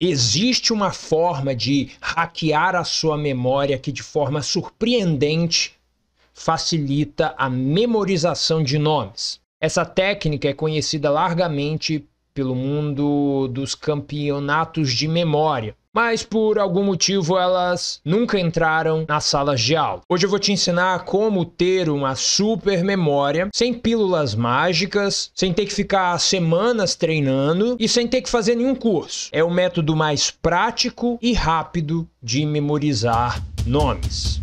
Existe uma forma de hackear a sua memória que, de forma surpreendente, facilita a memorização de nomes. Essa técnica é conhecida largamente pelo mundo dos campeonatos de memória, mas por algum motivo elas nunca entraram nas salas de aula. Hoje eu vou te ensinar como ter uma super memória sem pílulas mágicas, sem ter que ficar semanas treinando e sem ter que fazer nenhum curso. É o método mais prático e rápido de memorizar nomes.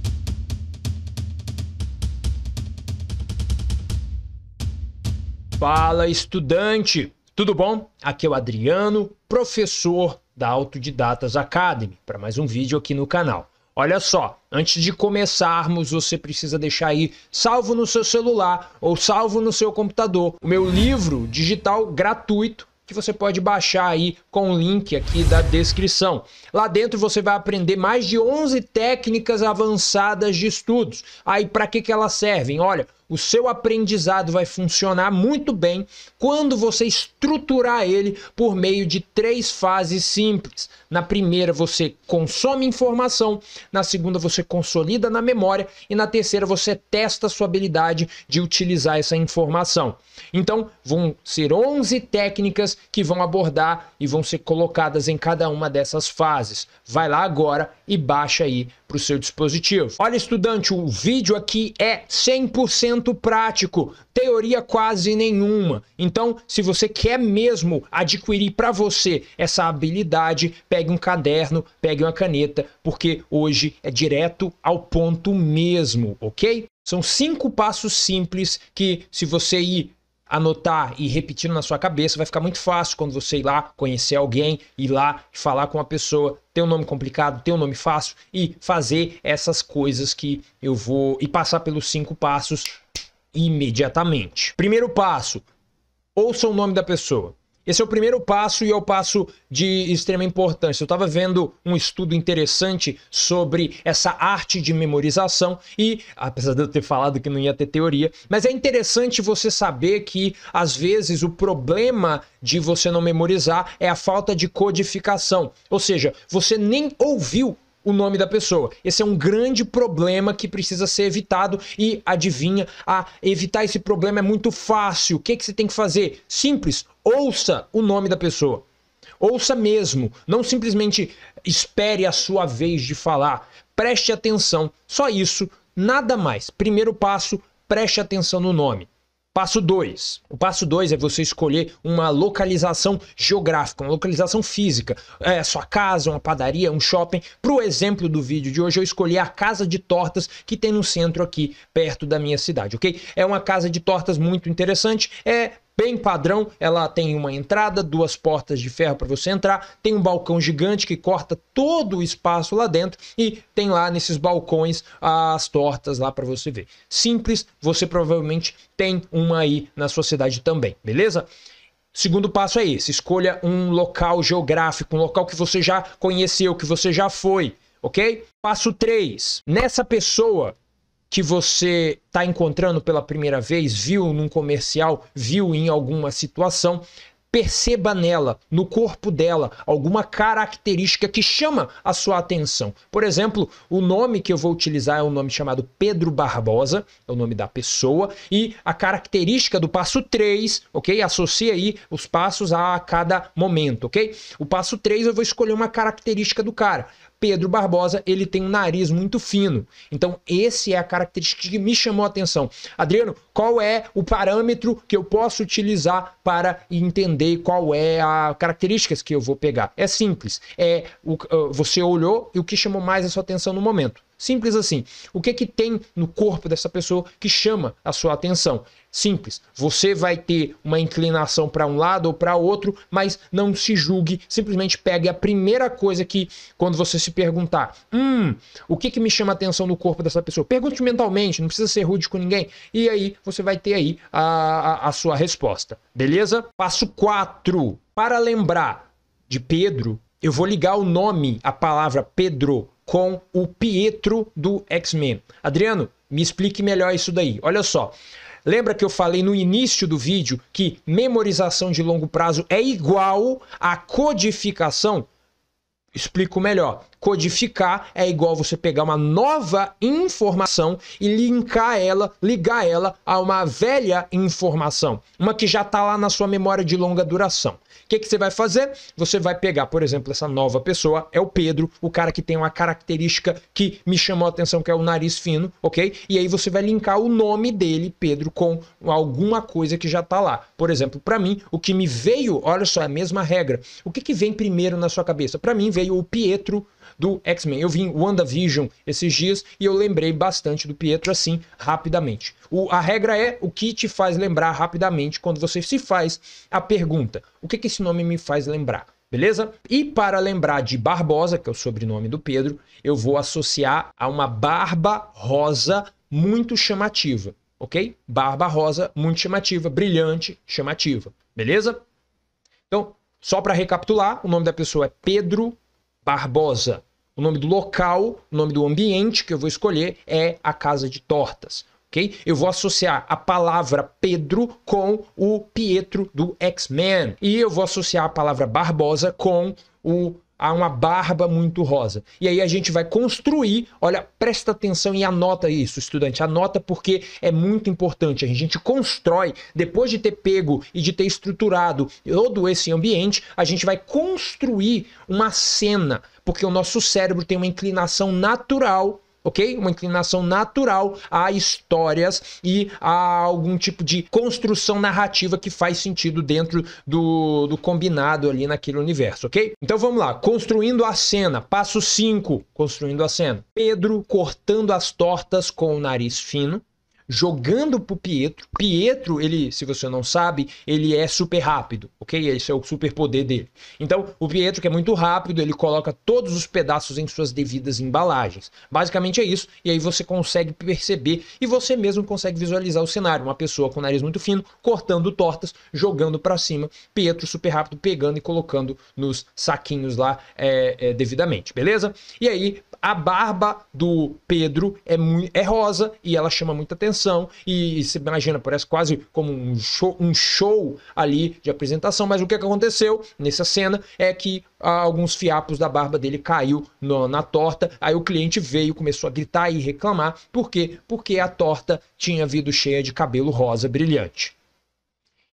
Fala estudante, tudo bom? Aqui é o Adriano, professor da Autodidatas Academy, para mais um vídeo aqui no canal. Olha só, antes de começarmos, você precisa deixar aí salvo no seu celular ou salvo no seu computador o meu livro digital gratuito que você pode baixar aí com o link aqui da descrição. Lá dentro você vai aprender mais de 11 técnicas avançadas de estudos. Aí para que que elas servem? Olha, o seu aprendizado vai funcionar muito bem quando você estruturar ele por meio de três fases simples. Na primeira, você consome informação, na segunda, você consolida na memória e na terceira, você testa a sua habilidade de utilizar essa informação. Então, vão ser 11 técnicas que vão abordar e vão ser colocadas em cada uma dessas fases. Vai lá agora e baixa aí para o seu dispositivo. Olha, estudante, o vídeo aqui é 100% Conhecimento prático, teoria quase nenhuma. Então, se você quer mesmo adquirir para você essa habilidade, pegue um caderno, pegue uma caneta, porque hoje é direto ao ponto mesmo, ok? São cinco passos simples que, se você ir anotar e repetindo na sua cabeça, vai ficar muito fácil quando você ir lá conhecer alguém, ir lá falar com uma pessoa, ter um nome complicado, ter um nome fácil e fazer essas coisas que eu vou e passar pelos cinco passos imediatamente. Primeiro passo: ouça o nome da pessoa. Esse é o primeiro passo e é o passo de extrema importância. Eu estava vendo um estudo interessante sobre essa arte de memorização e, apesar de eu ter falado que não ia ter teoria, mas é interessante você saber que às vezes o problema de você não memorizar é a falta de codificação. Ou seja, você nem ouviu o nome da pessoa. Esse é um grande problema que precisa ser evitado e adivinha, a evitar esse problema é muito fácil. O que, é que você tem que fazer? Simples, ouça o nome da pessoa. Ouça mesmo, não simplesmente espere a sua vez de falar. Preste atenção, só isso, nada mais. Primeiro passo, preste atenção no nome. Passo 2. O passo 2 é você escolher uma localização geográfica, uma localização física. É sua casa, uma padaria, um shopping. Para o exemplo do vídeo de hoje, eu escolhi a Casa de Tortas que tem no centro aqui, perto da minha cidade, ok? É uma casa de tortas muito interessante. É bem padrão. Ela tem uma entrada, duas portas de ferro para você entrar, tem um balcão gigante que corta todo o espaço lá dentro e tem lá nesses balcões as tortas lá para você ver. Simples, você provavelmente tem uma aí na sua cidade também, beleza? Segundo passo é esse: escolha um local geográfico, um local que você já conheceu, que você já foi, ok? Passo 3. Nessa pessoa que você está encontrando pela primeira vez, viu num comercial, viu em alguma situação, perceba nela, no corpo dela, alguma característica que chama a sua atenção. Por exemplo, o nome que eu vou utilizar é um nome chamado Pedro Barbosa, é o nome da pessoa, e a característica do passo 3, ok? Associa aí os passos a cada momento, ok? O passo 3 eu vou escolher uma característica do cara. Pedro Barbosa, ele tem um nariz muito fino. Então, esse é a característica que me chamou a atenção. Adriano, qual é o parâmetro que eu posso utilizar para entender qual é a características que eu vou pegar? É simples. É o, ah, você olhou e o que chamou mais a sua atenção no momento. Simples assim. O que é que tem no corpo dessa pessoa que chama a sua atenção? Simples. Você vai ter uma inclinação para um lado ou para outro, mas não se julgue. Simplesmente pegue a primeira coisa que, quando você se perguntar, hum, o que é que me chama a atenção no corpo dessa pessoa? Pergunte mentalmente, não precisa ser rude com ninguém. E aí você vai ter aí a, a, a sua resposta. Beleza? Passo 4. Para lembrar de Pedro, eu vou ligar o nome a palavra Pedro com o Pietro do X-Men. Adriano, me explique melhor isso daí. Olha só. Lembra que eu falei no início do vídeo que memorização de longo prazo é igual a codificação? Explico melhor. Codificar é igual você pegar uma nova informação e linkar ela, ligar ela a uma velha informação, uma que já está lá na sua memória de longa duração. O que, que você vai fazer? Você vai pegar, por exemplo, essa nova pessoa, é o Pedro, o cara que tem uma característica que me chamou a atenção, que é o nariz fino, ok? E aí você vai linkar o nome dele, Pedro, com alguma coisa que já está lá. Por exemplo, para mim, o que me veio, olha só, é a mesma regra. O que, que vem primeiro na sua cabeça? Para mim veio o Pietro do X-Men. Eu vi em WandaVision esses dias e eu lembrei bastante do Pietro assim, rapidamente. O, a regra é o que te faz lembrar rapidamente quando você se faz a pergunta: o que, que esse nome me faz lembrar? Beleza? E para lembrar de Barbosa, que é o sobrenome do Pedro, eu vou associar a uma barba rosa muito chamativa, ok? Barba rosa muito chamativa, brilhante, chamativa, beleza? Então, só para recapitular, o nome da pessoa é Pedro Barbosa. O nome do local, o nome do ambiente que eu vou escolher é a Casa de Tortas. ok? Eu vou associar a palavra Pedro com o Pietro do X-Men. E eu vou associar a palavra Barbosa com o a uma barba muito rosa. E aí a gente vai construir, olha, presta atenção e anota isso, estudante, anota porque é muito importante. A gente constrói, depois de ter pego e de ter estruturado todo esse ambiente, a gente vai construir uma cena, porque o nosso cérebro tem uma inclinação natural ok? Uma inclinação natural a histórias e a algum tipo de construção narrativa que faz sentido dentro do, do combinado ali naquele universo, ok? Então vamos lá, construindo a cena, passo 5, construindo a cena. Pedro cortando as tortas com o nariz fino jogando pro Pietro. Pietro, ele, se você não sabe, ele é super rápido, ok? Esse é o super poder dele. Então, o Pietro, que é muito rápido, ele coloca todos os pedaços em suas devidas embalagens. Basicamente é isso, e aí você consegue perceber e você mesmo consegue visualizar o cenário. Uma pessoa com o nariz muito fino, cortando tortas, jogando para cima, Pietro super rápido, pegando e colocando nos saquinhos lá é, é, devidamente, beleza? E aí, a barba do Pedro é, é rosa e ela chama muita atenção. E, se imagina, parece quase como um show, um show ali de apresentação. Mas o que, é que aconteceu nessa cena é que ah, alguns fiapos da barba dele caiu no, na torta. Aí o cliente veio, começou a gritar e reclamar. Por quê? Porque a torta tinha vindo cheia de cabelo rosa brilhante.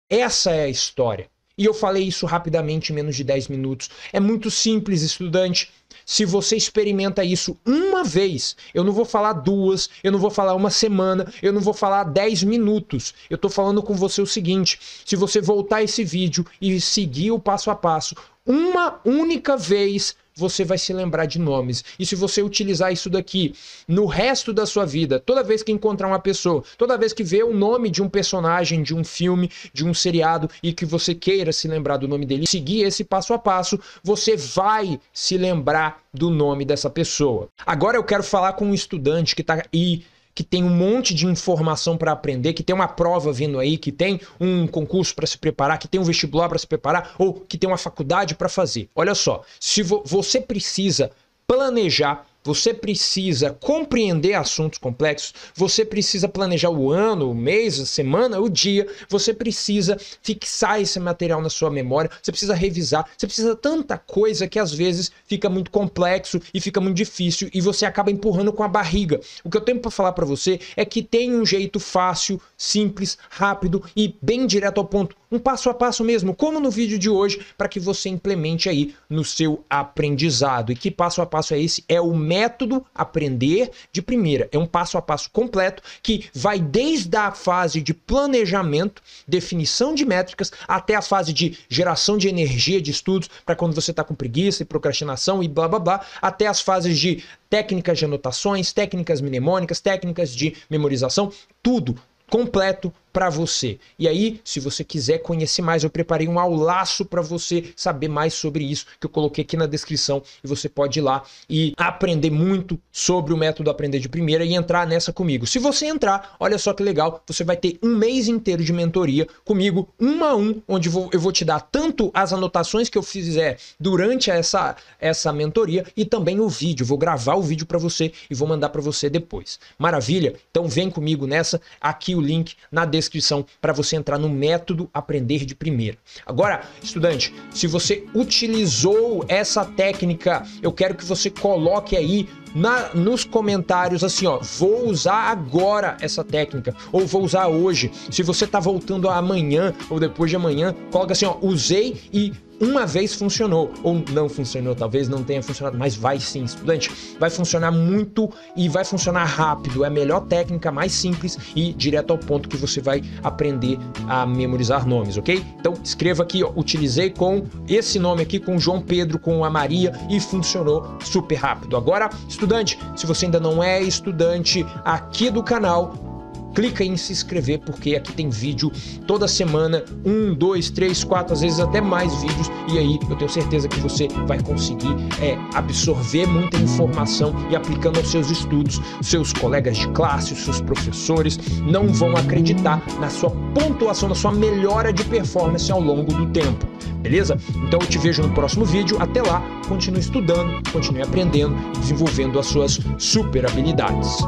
Essa é a história. E eu falei isso rapidamente em menos de 10 minutos. É muito simples, estudante. Se você experimenta isso uma vez, eu não vou falar duas, eu não vou falar uma semana, eu não vou falar 10 minutos. Eu estou falando com você o seguinte: se você voltar esse vídeo e seguir o passo a passo, uma única vez você vai se lembrar de nomes. E se você utilizar isso daqui no resto da sua vida, toda vez que encontrar uma pessoa, toda vez que ver o nome de um personagem, de um filme, de um seriado e que você queira se lembrar do nome dele, seguir esse passo a passo, você vai se lembrar do nome dessa pessoa. Agora eu quero falar com um estudante que está aí que tem um monte de informação para aprender, que tem uma prova vindo aí, que tem um concurso para se preparar, que tem um vestibular para se preparar ou que tem uma faculdade para fazer. Olha só, se vo você precisa planejar você precisa compreender assuntos complexos, você precisa planejar o ano, o mês, a semana, o dia, você precisa fixar esse material na sua memória, você precisa revisar, você precisa tanta coisa que às vezes fica muito complexo e fica muito difícil e você acaba empurrando com a barriga. O que eu tenho para falar para você é que tem um jeito fácil, simples, rápido e bem direto ao ponto um passo a passo mesmo, como no vídeo de hoje, para que você implemente aí no seu aprendizado. E que passo a passo é esse? É o método aprender de primeira. É um passo a passo completo que vai desde a fase de planejamento, definição de métricas, até a fase de geração de energia de estudos, para quando você está com preguiça e procrastinação e blá blá blá, até as fases de técnicas de anotações, técnicas mnemônicas, técnicas de memorização, tudo completo para você. E aí, se você quiser conhecer mais, eu preparei um aulaço para você saber mais sobre isso que eu coloquei aqui na descrição e você pode ir lá e aprender muito sobre o método aprender de primeira e entrar nessa comigo. Se você entrar, olha só que legal, você vai ter um mês inteiro de mentoria comigo, um a um, onde eu vou te dar tanto as anotações que eu fizer durante essa essa mentoria e também o vídeo. Vou gravar o vídeo para você e vou mandar para você depois. Maravilha? Então vem comigo nessa, aqui o link na descrição descrição para você entrar no método aprender de primeira. Agora, estudante, se você utilizou essa técnica, eu quero que você coloque aí na, nos comentários assim, ó, vou usar agora essa técnica ou vou usar hoje. Se você tá voltando amanhã ou depois de amanhã, coloca assim, ó, usei e uma vez funcionou ou não funcionou, talvez não tenha funcionado, mas vai sim, estudante, vai funcionar muito e vai funcionar rápido. É a melhor técnica, mais simples e direto ao ponto que você vai aprender a memorizar nomes, ok? Então escreva aqui, ó, utilizei com esse nome aqui, com João Pedro, com a Maria e funcionou super rápido. Agora estudante. Se você ainda não é estudante aqui do canal, clica em se inscrever porque aqui tem vídeo toda semana, um, dois, três, quatro, às vezes até mais vídeos e aí eu tenho certeza que você vai conseguir é, absorver muita informação e aplicando aos seus estudos, seus colegas de classe, os seus professores não vão acreditar na sua pontuação, na sua melhora de performance ao longo do tempo beleza? Então eu te vejo no próximo vídeo. Até lá, continue estudando, continue aprendendo e desenvolvendo as suas super habilidades.